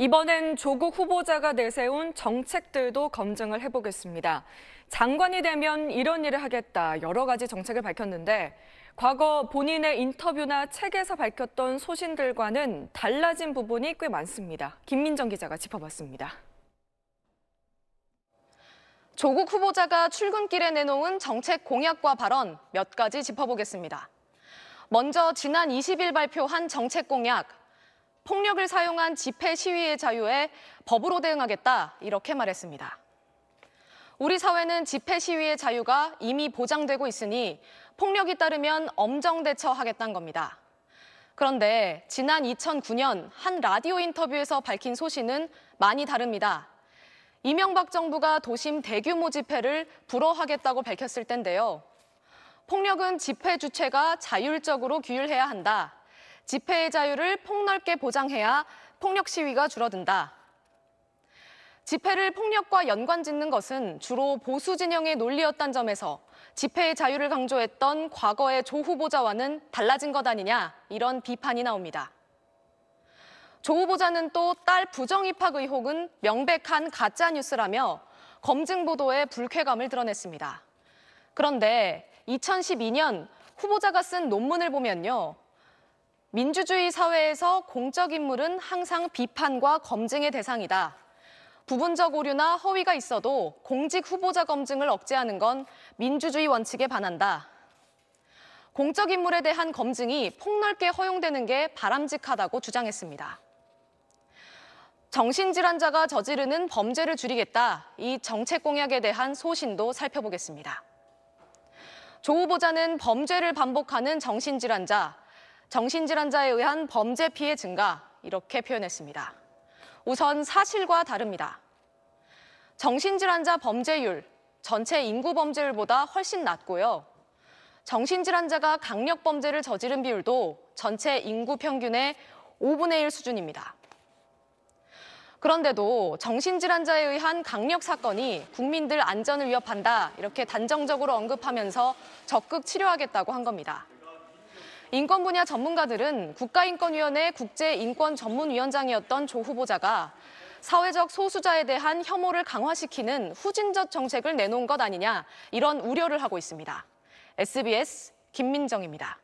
이번엔 조국 후보자가 내세운 정책들도 검증을 해보겠습니다. 장관이 되면 이런 일을 하겠다 여러 가지 정책을 밝혔는데 과거 본인의 인터뷰나 책에서 밝혔던 소신들과는 달라진 부분이 꽤 많습니다. 김민정 기자가 짚어봤습니다. 조국 후보자가 출근길에 내놓은 정책 공약과 발언 몇 가지 짚어보겠습니다. 먼저 지난 20일 발표한 정책 공약 폭력을 사용한 집회 시위의 자유에 법으로 대응하겠다 이렇게 말했습니다. 우리 사회는 집회 시위의 자유가 이미 보장되고 있으니 폭력이 따르면 엄정 대처하겠다는 겁니다. 그런데 지난 2009년 한 라디오 인터뷰에서 밝힌 소신은 많이 다릅니다. 이명박 정부가 도심 대규모 집회를 불허하겠다고 밝혔을 텐데요. 폭력은 집회 주체가 자율적으로 규율해야 한다. 집회의 자유를 폭넓게 보장해야 폭력 시위가 줄어든다. 집회를 폭력과 연관 짓는 것은 주로 보수 진영의 논리였단 점에서 집회의 자유를 강조했던 과거의 조 후보자와는 달라진 것 아니냐 이런 비판이 나옵니다. 조 후보자는 또 딸 부정 입학 의혹은 명백한 가짜 뉴스라며 검증 보도에 불쾌감을 드러냈습니다. 그런데 2012년 후보자가 쓴 논문을 보면요. 민주주의 사회에서 공적 인물은 항상 비판과 검증의 대상이다. 부분적 오류나 허위가 있어도 공직 후보자 검증을 억제하는 건 민주주의 원칙에 반한다. 공적 인물에 대한 검증이 폭넓게 허용되는 게 바람직하다고 주장했습니다. 정신질환자가 저지르는 범죄를 줄이겠다. 이 정책 공약에 대한 소신도 살펴보겠습니다. 조 후보자는 범죄를 반복하는 정신질환자, 정신질환자에 의한 범죄 피해 증가 이렇게 표현했습니다. 우선 사실과 다릅니다. 정신질환자 범죄율 전체 인구 범죄율보다 훨씬 낮고요. 정신질환자가 강력 범죄를 저지른 비율도 전체 인구 평균의 5분의 1 수준입니다. 그런데도 정신질환자에 의한 강력 사건이 국민들 안전을 위협한다 이렇게 단정적으로 언급하면서 적극 치료하겠다고 한 겁니다. 인권 분야 전문가들은 국가인권위원회 국제인권전문위원장이었던 조 후보자가 사회적 소수자에 대한 혐오를 강화시키는 후진적 정책을 내놓은 것 아니냐 이런 우려를 하고 있습니다. SBS 김민정입니다.